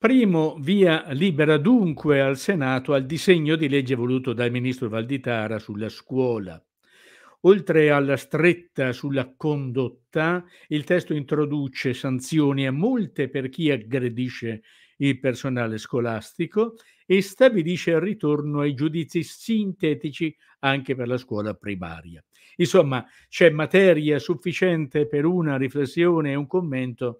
Primo via libera dunque al Senato al disegno di legge voluto dal ministro Valditara sulla scuola. Oltre alla stretta sulla condotta, il testo introduce sanzioni a molte per chi aggredisce il personale scolastico e stabilisce il ritorno ai giudizi sintetici anche per la scuola primaria. Insomma, c'è materia sufficiente per una riflessione e un commento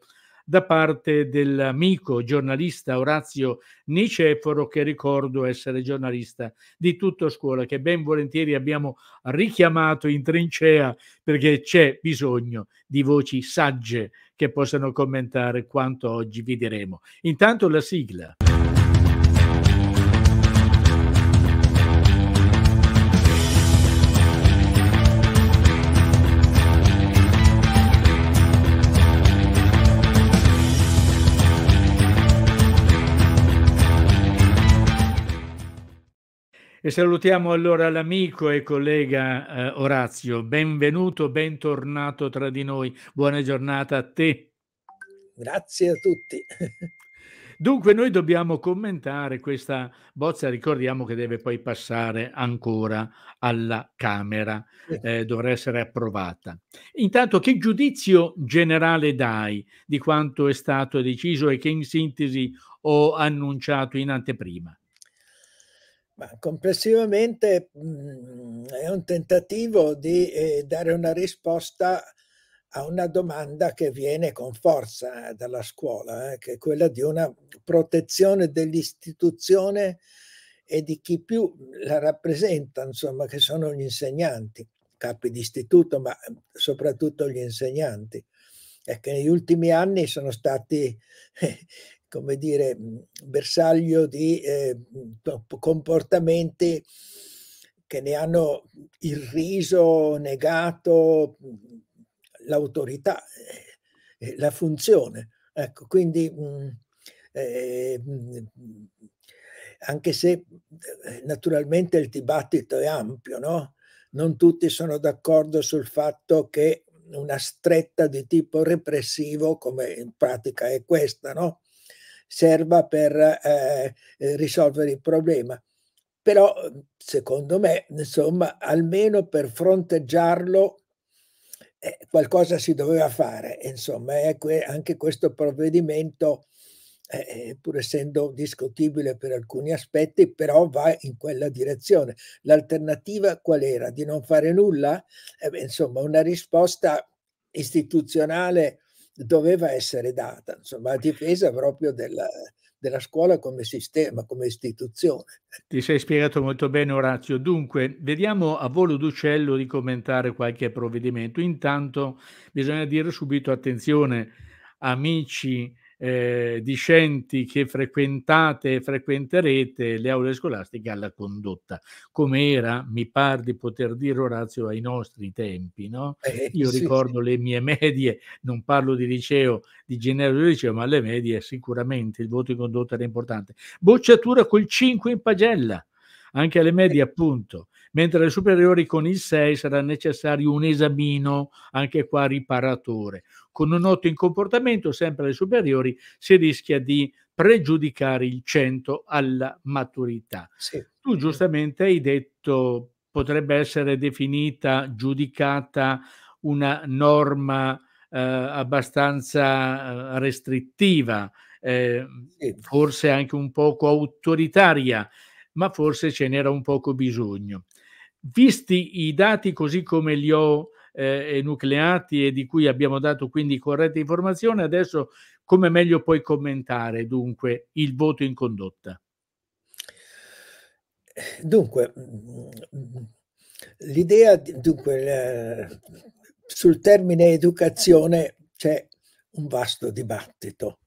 da parte dell'amico giornalista Orazio Niceforo, che ricordo essere giornalista di tutto scuola, che ben volentieri abbiamo richiamato in trincea perché c'è bisogno di voci sagge che possano commentare quanto oggi vi diremo. Intanto la sigla. E salutiamo allora l'amico e collega eh, Orazio. Benvenuto, bentornato tra di noi. Buona giornata a te. Grazie a tutti. Dunque noi dobbiamo commentare questa bozza, ricordiamo che deve poi passare ancora alla Camera, eh, dovrà essere approvata. Intanto che giudizio generale dai di quanto è stato deciso e che in sintesi ho annunciato in anteprima? Ma complessivamente mh, mm, è un tentativo di eh, dare una risposta a una domanda che viene con forza eh, dalla scuola, eh, che è quella di una protezione dell'istituzione e di chi più la rappresenta, insomma, che sono gli insegnanti, capi d'istituto, ma eh, soprattutto gli insegnanti. E che negli ultimi anni sono stati come dire, bersaglio di eh, comportamenti che ne hanno irriso, negato l'autorità, eh, la funzione. Ecco, quindi mh, eh, anche se eh, naturalmente il dibattito è ampio, no? non tutti sono d'accordo sul fatto che una stretta di tipo repressivo, come in pratica è questa, no? serva per eh, eh, risolvere il problema. Però ehm, secondo me, insomma, almeno per fronteggiarlo eh, qualcosa si doveva fare. Insomma, que anche questo provvedimento, eh, pur essendo discutibile per alcuni aspetti, però va in quella direzione. L'alternativa qual era? Di non fare nulla? Eh, insomma, una risposta istituzionale doveva essere data, insomma, a difesa proprio della, della scuola come sistema, come istituzione. Ti sei spiegato molto bene Orazio. Dunque, vediamo a volo d'uccello di commentare qualche provvedimento. Intanto bisogna dire subito attenzione, amici eh, di che frequentate e frequenterete le aule scolastiche alla condotta, come era, mi par di poter dire Orazio, ai nostri tempi. No? Eh, Io sì, ricordo sì. le mie medie, non parlo di liceo, di genere di liceo, ma alle medie sicuramente il voto di condotta era importante. Bocciatura col 5 in pagella anche alle eh. medie appunto mentre le superiori con il 6 sarà necessario un esamino, anche qua riparatore. Con un 8 in comportamento, sempre alle superiori, si rischia di pregiudicare il 100 alla maturità. Sì. Tu giustamente hai detto potrebbe essere definita, giudicata una norma eh, abbastanza eh, restrittiva, eh, sì. forse anche un poco autoritaria, ma forse ce n'era un poco bisogno visti i dati così come li ho eh, enucleati e di cui abbiamo dato quindi corretta informazione, adesso come meglio puoi commentare dunque il voto in condotta? Dunque, l'idea, dunque, sul termine educazione c'è un vasto dibattito,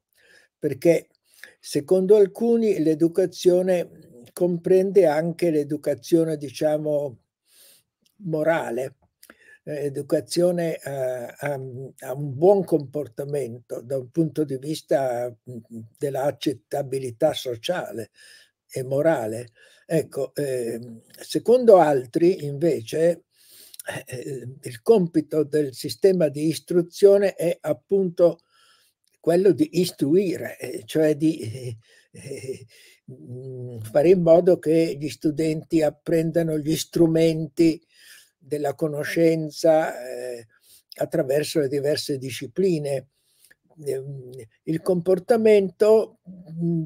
perché secondo alcuni l'educazione comprende anche l'educazione, diciamo, morale, eh, educazione a, a, a, un buon comportamento da un punto di vista mm, mm, dell'accettabilità sociale e morale. Ecco, eh, secondo altri invece eh, eh, il compito del sistema di istruzione è appunto quello di istruire, eh, cioè di mm, fare in modo che gli studenti apprendano gli strumenti della conoscenza eh, attraverso le diverse discipline. Ehm, il comportamento mm,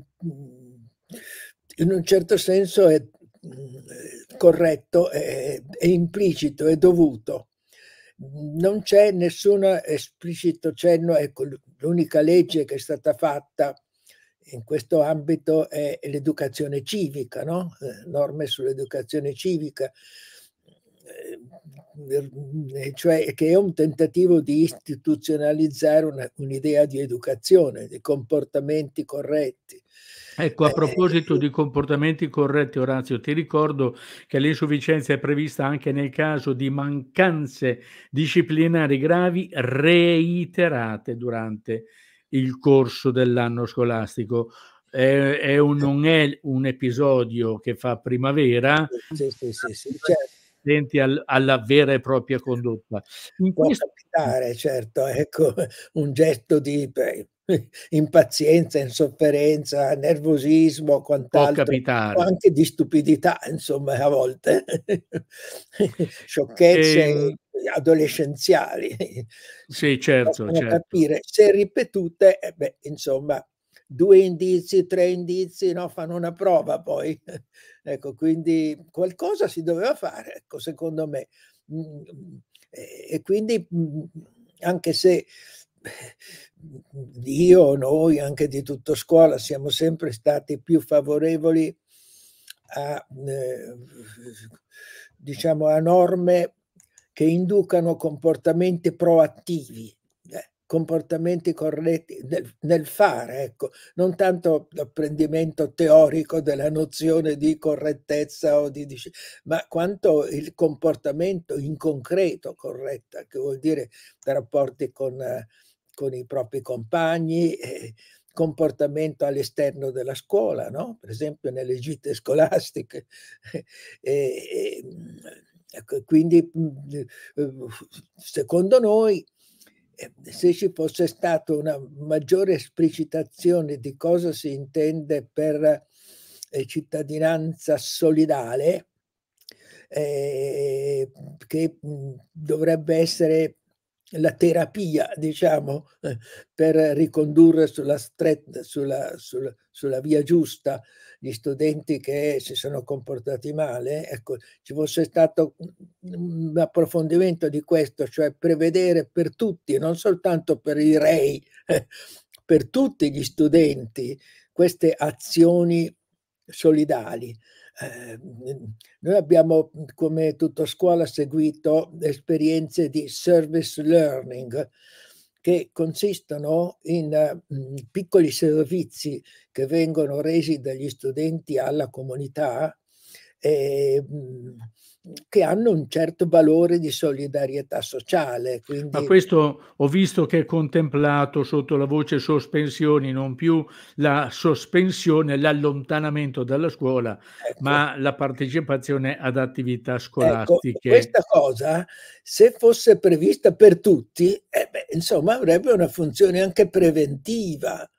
in un certo senso è mm, corretto, è, è implicito, è dovuto. Non c'è nessun esplicito cenno, ecco, l'unica legge che è stata fatta in questo ambito è l'educazione civica, no? Eh, norme sull'educazione civica. Ehm, eh, cioè che è un tentativo di istituzionalizzare un'idea di educazione, di comportamenti corretti. Ecco, a eh, proposito eh, di comportamenti corretti, Orazio, ti ricordo che l'insufficienza è prevista anche nel caso di mancanze disciplinari gravi reiterate durante il corso dell'anno scolastico. È, è un, non è un episodio che fa primavera, sì, sì, sì, certo attenti al, alla vera e propria condotta. In Può questo... capitare, certo, ecco, un gesto di impazienza, insofferenza, nervosismo, quant'altro, Può o anche di stupidità, insomma, a volte, sciocchezze e... Ehm adolescenziali. Sì, certo, certo. capire, se ripetute, eh, beh, insomma, due indizi, tre indizi, no? fanno una prova poi. ecco, quindi qualcosa si doveva fare, ecco, secondo me. Mm, mm, eh, e quindi mm, anche se eh, io, noi, anche di tutta scuola, siamo sempre stati più favorevoli a, eh, diciamo, a norme che inducano comportamenti proattivi, comportamenti corretti nel, nel, fare, ecco, non tanto l'apprendimento teorico della nozione di correttezza o di ma quanto il comportamento in concreto corretto, che vuol dire rapporti con, con i propri compagni. Eh, comportamento all'esterno della scuola, no? per esempio nelle gite scolastiche. e, e, ecco, quindi, mm, eh, secondo noi, eh, se ci fosse stata una maggiore esplicitazione di cosa si intende per eh, cittadinanza solidale, eh, che mm, dovrebbe essere la terapia, diciamo, eh, per ricondurre sulla, stretta, sulla, sulla, sulla, via giusta gli studenti che si sono comportati male, ecco, ci fosse stato un approfondimento di questo, cioè prevedere per tutti, non soltanto per i rei, eh, per tutti gli studenti queste azioni solidali. Ehm, noi abbiamo, mhmm, come tutta scuola, seguito esperienze di service learning che consistono in mhmm, piccoli servizi che vengono resi dagli studenti alla comunità eh, che hanno un certo valore di solidarietà sociale. Quindi... Ma questo ho visto che è contemplato sotto la voce sospensioni, non più la sospensione, l'allontanamento dalla scuola, ecco. ma la partecipazione ad attività ecco, scolastiche. Ecco, questa cosa, se fosse prevista per tutti, eh beh, insomma, avrebbe una funzione anche preventiva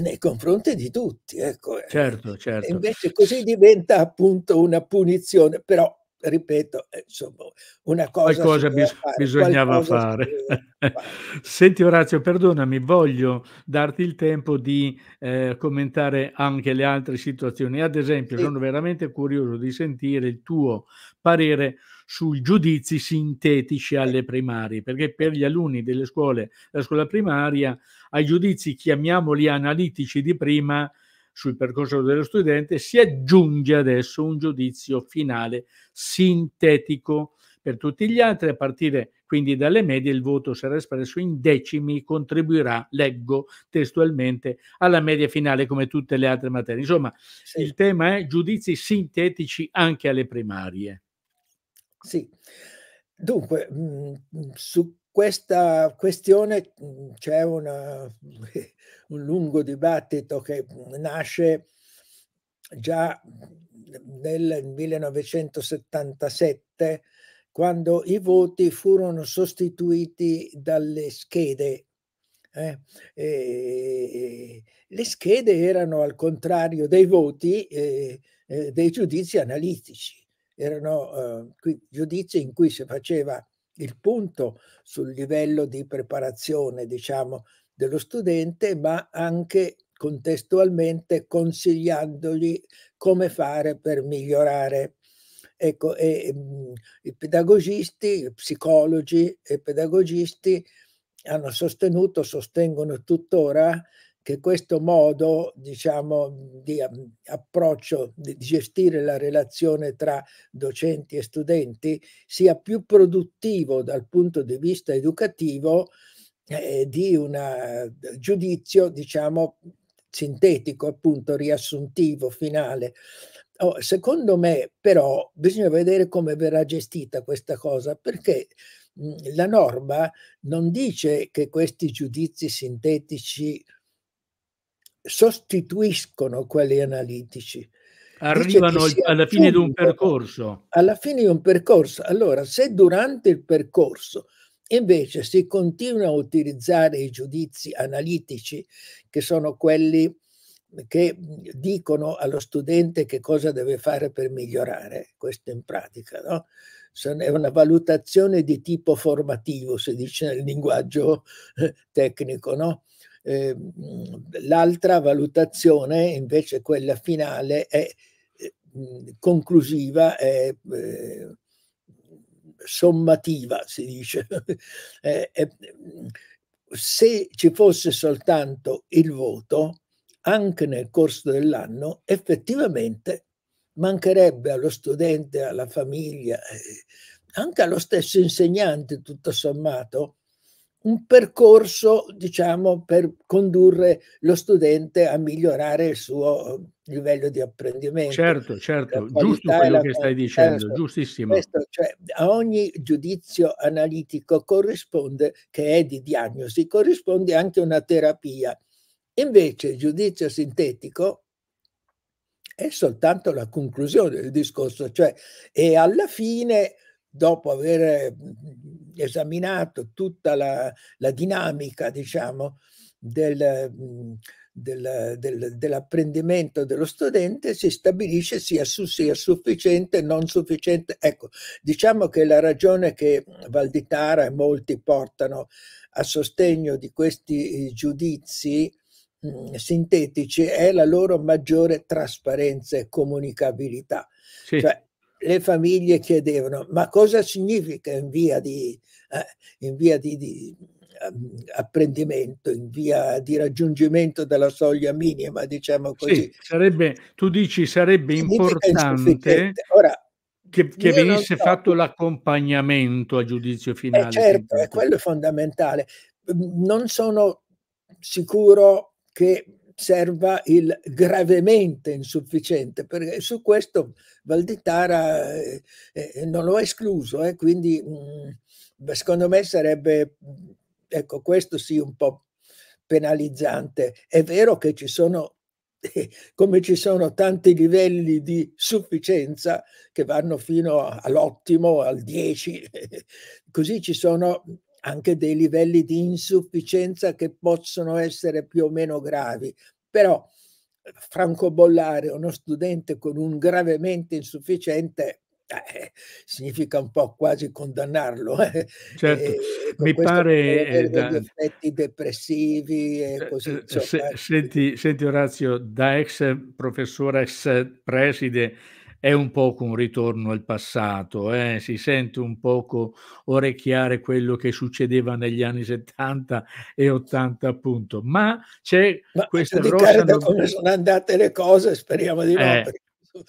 nei confronti di tutti. Ecco. Eh. Certo, certo. Invece così diventa appunto una punizione, però ripeto, eh, insomma, una cosa qualcosa bis fare, bisognava fare. fare. Senti Orazio, perdonami, voglio darti il tempo di eh, commentare anche le altre situazioni. Ad esempio, sì. sono veramente curioso di sentire il tuo parere sui giudizi sintetici eh. alle primarie, perché per gli alunni delle scuole, la scuola primaria, ai giudizi chiamiamoli analitici di prima sul percorso dello studente si aggiunge adesso un giudizio finale sintetico per tutti gli altri, a partire quindi dalle medie il voto sarà espresso in decimi, contribuirà, leggo testualmente, alla media finale come tutte le altre materie. Insomma, sì. il tema è giudizi sintetici anche alle primarie. Sì. Dunque, mhmm, mhmm, su questa questione, mhmm, c'è una un lungo dibattito che mhmm, nasce già nel 1977, quando i voti furono sostituiti dalle schede. Eh, e le schede erano al contrario dei voti, ehm, dei giudizi analitici erano eh, giudizi in cui si faceva il punto sul livello di preparazione, diciamo, dello studente, ma anche contestualmente consigliandogli come fare per migliorare. Ecco, e, mh, mm, i pedagogisti, psicologi e pedagogisti hanno sostenuto, sostengono tuttora che questo modo, diciamo, di mhmm, approccio, di gestire la relazione tra docenti e studenti sia più produttivo dal punto di vista educativo eh, di un giudizio, diciamo, sintetico, appunto, riassuntivo, finale. Oh, secondo me, però, bisogna vedere come verrà gestita questa cosa, perché mh, mhmm, la norma non dice che questi giudizi sintetici sostituiscono quelli analitici. Arrivano alla fine di un percorso. Alla fine di un percorso. Allora, se durante il percorso invece si continua a utilizzare i giudizi analitici, che sono quelli che dicono allo studente che cosa deve fare per migliorare, questo in pratica, no? è una valutazione di tipo formativo, si dice nel linguaggio eh, tecnico, no? Ehm, l'altra valutazione, invece quella finale, è eh, conclusiva, è eh, sommativa, si dice. Eh, se ci fosse soltanto il voto, anche nel corso dell'anno, effettivamente mancherebbe allo studente, alla famiglia, anche allo stesso insegnante, tutto sommato, un percorso, diciamo, per condurre lo studente a migliorare il suo eh, livello di apprendimento. Certo, certo, giusto quello che stai dicendo, giustissimo. Questo, cioè, a ogni giudizio analitico corrisponde, che è di diagnosi, corrisponde anche una terapia. Invece il giudizio sintetico è soltanto la conclusione del discorso, cioè e alla fine dopo aver esaminato tutta la, la dinamica, diciamo, del, del, del, dell'apprendimento dello studente si stabilisce sia, su, sia sufficiente, non sufficiente. Ecco, diciamo che la ragione che Valditara e molti portano a sostegno di questi eh, giudizi sintetici è la loro maggiore trasparenza e comunicabilità. Sì. Cioè, le famiglie chiedevano ma cosa significa in via di, eh, in via di, di ehm, apprendimento, in via di raggiungimento della soglia minima, diciamo così. Sì, sarebbe, tu dici sarebbe importante Ora, che, che venisse so. fatto l'accompagnamento a giudizio eh, finale. Eh certo, è quello è fondamentale. Mhmm, non sono sicuro che serva il gravemente insufficiente, perché su questo Valditara eh, eh non lo ha escluso, eh, quindi mh, mm, secondo me sarebbe, mm, ecco, questo sì un po' penalizzante. È vero che ci sono, come ci sono tanti livelli di sufficienza che vanno fino all'ottimo, al 10, così ci sono anche dei livelli di insufficienza che possono essere più o meno gravi, però francobollare uno studente con un gravemente insufficiente eh, significa un po' quasi condannarlo. Eh. Certo, e, mi pare... Eh, da... effetti depressivi e eh, così. Eh, se, senti, senti Orazio, da ex professore, ex preside è un poco un ritorno al passato, eh? si sente un poco orecchiare quello che succedeva negli anni 70 e 80 appunto, ma c'è ma questa grossa... da come sono andate le cose, speriamo di no. Eh.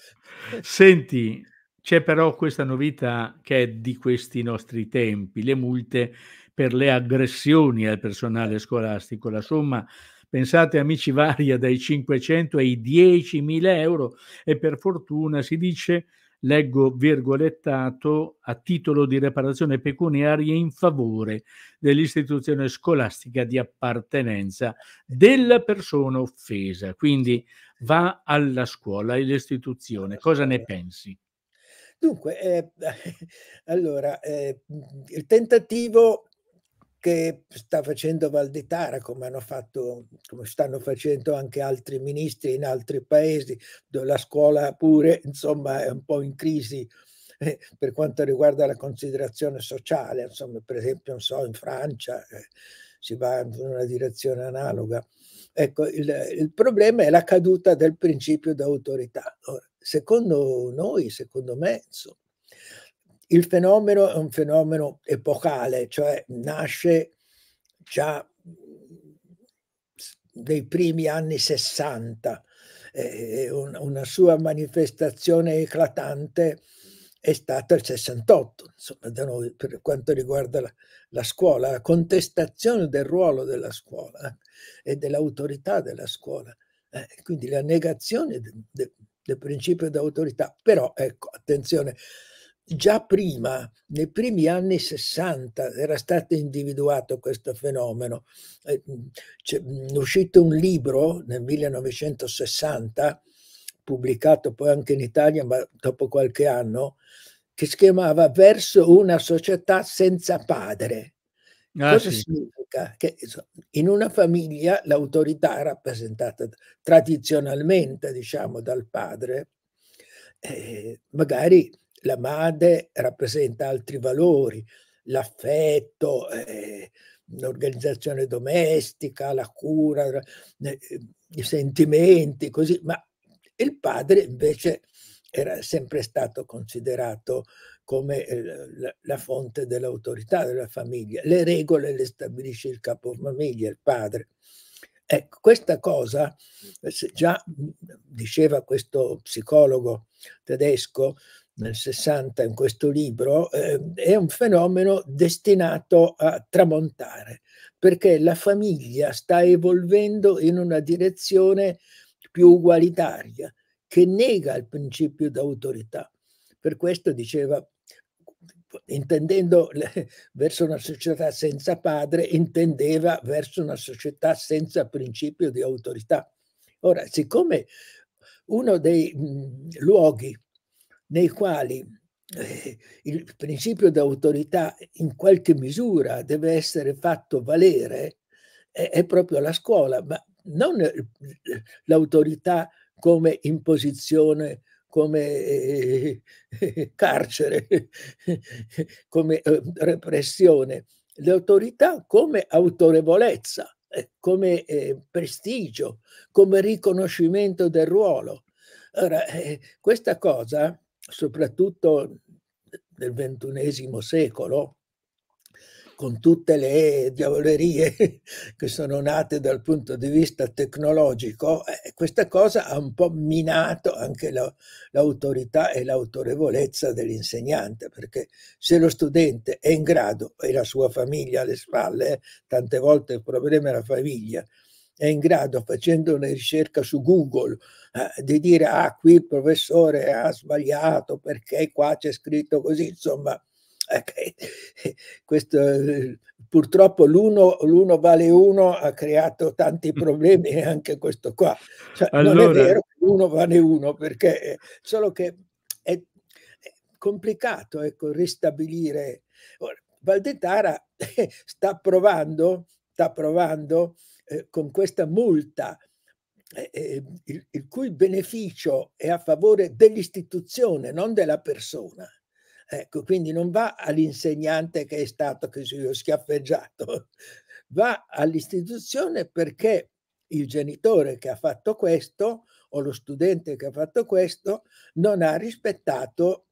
Senti, c'è però questa novità che è di questi nostri tempi, le multe per le aggressioni al personale scolastico, la somma Pensate amici varia dai 500 ai 10.000 euro e per fortuna si dice, leggo virgolettato, a titolo di reparazione pecuniaria in favore dell'istituzione scolastica di appartenenza della persona offesa. Quindi va alla scuola e l'istituzione Cosa ne pensi? Dunque, eh, allora, eh, il tentativo che sta facendo Valditara, come, hanno fatto, come stanno facendo anche altri ministri in altri paesi, dove la scuola pure insomma, è un po' in crisi eh, per quanto riguarda la considerazione sociale, insomma, per esempio non so, in Francia eh, si va in una direzione analoga. Ecco, il, il problema è la caduta del principio d'autorità. Allora, secondo noi, secondo me, insomma, il fenomeno è un fenomeno epocale, cioè nasce già nei primi anni 60. Eh, eh, una sua manifestazione eclatante è stata il 68, insomma, da noi per quanto riguarda la, la scuola, la contestazione del ruolo della scuola eh, e dell'autorità della scuola, quindi la negazione de, de, del principio d'autorità. Però, ecco, attenzione, già prima, nei primi anni 60, era stato individuato questo fenomeno. Eh, è uscito un libro nel 1960, pubblicato poi anche in Italia, ma dopo qualche anno, che si chiamava Verso una società senza padre. Ah, Cosa sì. significa? Che in una famiglia l'autorità è rappresentata tradizionalmente, diciamo, dal padre, eh, magari la madre rappresenta altri valori, l'affetto, eh, l'organizzazione domestica, la cura, eh, i sentimenti, così, ma il padre invece era sempre stato considerato come eh, la, la fonte dell'autorità della famiglia. Le regole le stabilisce il capofamiglia, il padre. Ecco, questa cosa eh, già diceva questo psicologo tedesco nel 60 in questo libro, eh, è un fenomeno destinato a tramontare, perché la famiglia sta evolvendo in una direzione più ugualitaria, che nega il principio d'autorità. Per questo diceva, intendendo le, verso una società senza padre, intendeva verso una società senza principio di autorità. Ora, siccome uno dei mh, luoghi nei quali eh, il principio d'autorità in qualche misura deve essere fatto valere è, proprio la scuola, ma non eh, l'autorità come imposizione, come eh, carcere, come repressione, l'autorità come autorevolezza, come prestigio, come riconoscimento del ruolo. Allora, questa cosa soprattutto nel ventunesimo secolo, con tutte le diavolerie che sono nate dal punto di vista tecnologico, eh, questa cosa ha un po' minato anche la, l'autorità e l'autorevolezza dell'insegnante, perché se lo studente è in grado, e la sua famiglia alle spalle, tante volte il problema è la famiglia, è in grado, facendo una ricerca su Google, eh, di dire ah qui il professore ha sbagliato perché qua c'è scritto così, insomma, okay. Eh, questo eh, purtroppo l'uno, l'uno vale uno ha creato tanti problemi e anche questo qua. Cioè, allora... Non è vero che l'uno vale uno, perché eh, solo che è complicato ecco, ristabilire. Valdetara sta provando, sta provando eh, con questa multa, eh, eh, il, il, cui beneficio è a favore dell'istituzione, non della persona. Ecco, quindi non va all'insegnante che è stato schiaffeggiato, va all'istituzione perché il genitore che ha fatto questo o lo studente che ha fatto questo non ha rispettato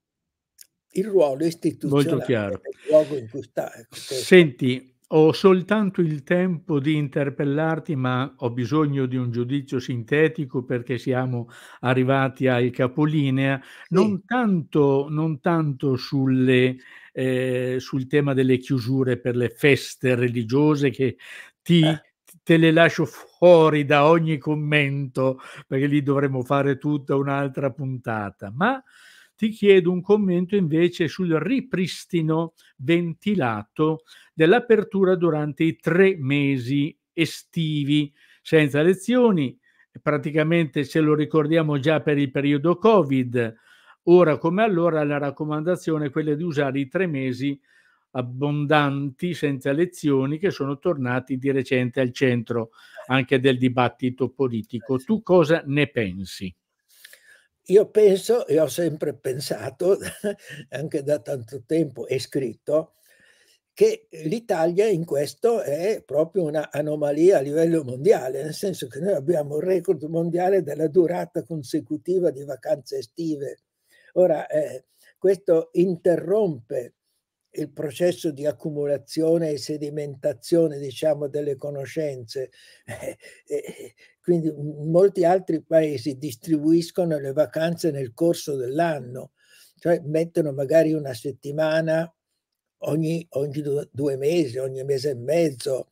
il ruolo istituzionale Molto chiaro. del luogo in cui sta. Ecco, Senti, ho soltanto il tempo di interpellarti, ma ho bisogno di un giudizio sintetico perché siamo arrivati al capolinea, sì. non, tanto, non tanto sulle, eh, sul tema delle chiusure per le feste religiose che ti eh te le lascio fuori da ogni commento perché lì dovremmo fare tutta un'altra puntata, ma ti chiedo un commento invece sul ripristino ventilato dell'apertura durante i tre mesi estivi, senza lezioni, praticamente ce lo ricordiamo già per il periodo Covid. Ora come allora la raccomandazione è quella di usare i tre mesi abbondanti senza lezioni che sono tornati di recente al centro anche del dibattito politico. Tu cosa ne pensi? Io penso e ho sempre pensato, anche da tanto tempo e scritto, che l'Italia in questo è proprio un'anomalia a livello mondiale, nel senso che noi abbiamo un record mondiale della durata consecutiva di vacanze estive. Ora, eh, questo interrompe il processo di accumulazione e sedimentazione, diciamo, delle conoscenze eh, eh, quindi molti altri paesi distribuiscono le vacanze nel corso dell'anno, cioè mettono magari una settimana ogni, ogni due mesi, ogni mese e mezzo.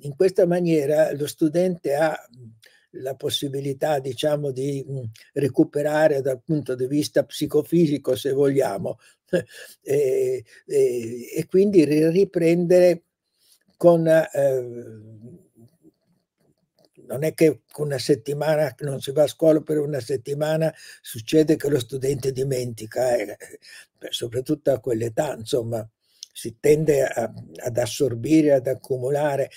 in questa maniera lo studente ha la possibilità diciamo di recuperare dal punto di vista psicofisico se vogliamo e, e, e quindi riprendere con eh, non è che una settimana non si va a scuola per una settimana succede che lo studente dimentica, eh, soprattutto a quell'età, insomma, si tende a, ad assorbire, ad accumulare.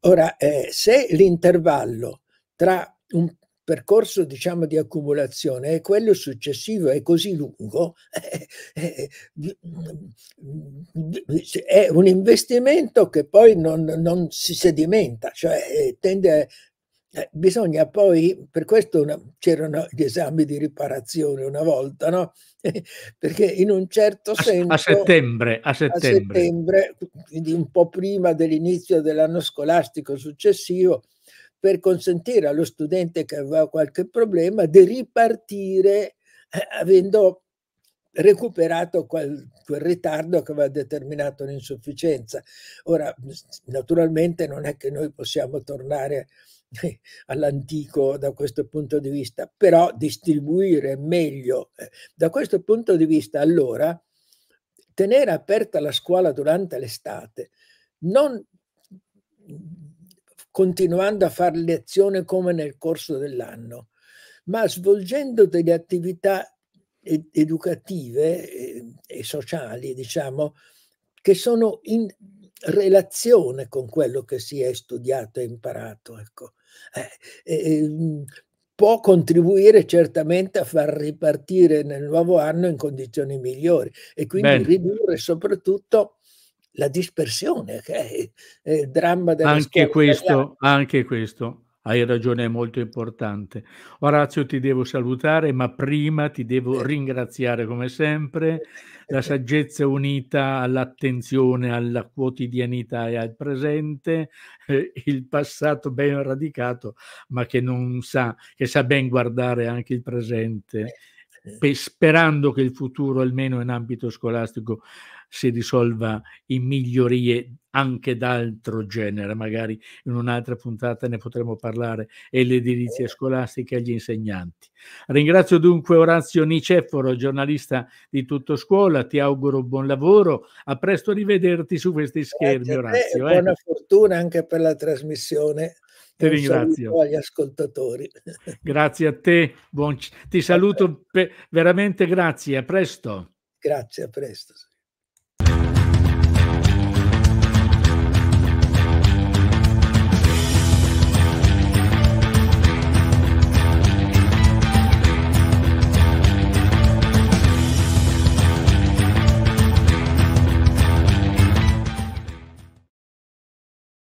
Ora, eh, se l'intervallo tra un percorso diciamo di accumulazione e quello successivo è così lungo è un investimento che poi non, non si sedimenta cioè eh, tende eh, bisogna poi, per questo una, c'erano gli esami di riparazione una volta, no? perché in un certo senso... A settembre, a settembre. A settembre, quindi un po' prima dell'inizio dell'anno scolastico successivo, per consentire allo studente che aveva qualche problema di ripartire eh, avendo recuperato quel, quel, ritardo che aveva determinato l'insufficienza. Ora, naturalmente non è che noi possiamo tornare all'antico da questo punto di vista, però distribuire meglio. Eh, da questo punto di vista, allora, tenere aperta la scuola durante l'estate, non continuando a fare lezione come nel corso dell'anno, ma svolgendo delle attività ed educative e, eh, e sociali, diciamo, che sono in, relazione con quello che si è studiato e imparato. Ecco. Eh, eh, può contribuire certamente a far ripartire nel nuovo anno in condizioni migliori e quindi Bene. ridurre soprattutto la dispersione, che è eh, il dramma della anche questo, italiana. anche questo. Hai ragione, è molto importante. Orazio, ti devo salutare, ma prima ti devo ringraziare come sempre. La saggezza unita all'attenzione alla quotidianità e al presente, eh, il passato ben radicato, ma che non sa, che sa ben guardare anche il presente, eh, sperando che il futuro, almeno in ambito scolastico, si risolva in migliorie anche d'altro genere, magari in un'altra puntata ne potremo parlare, e l'edilizia scolastica e gli insegnanti. Ringrazio dunque Orazio Niceforo, giornalista di Tutto Scuola, ti auguro buon lavoro, a presto rivederti su questi schermi te, Orazio. Eh. Buona fortuna anche per la trasmissione. Ti ringrazio. Agli ascoltatori. Grazie a te, buon... ti saluto, per... veramente grazie, a presto. Grazie, a presto.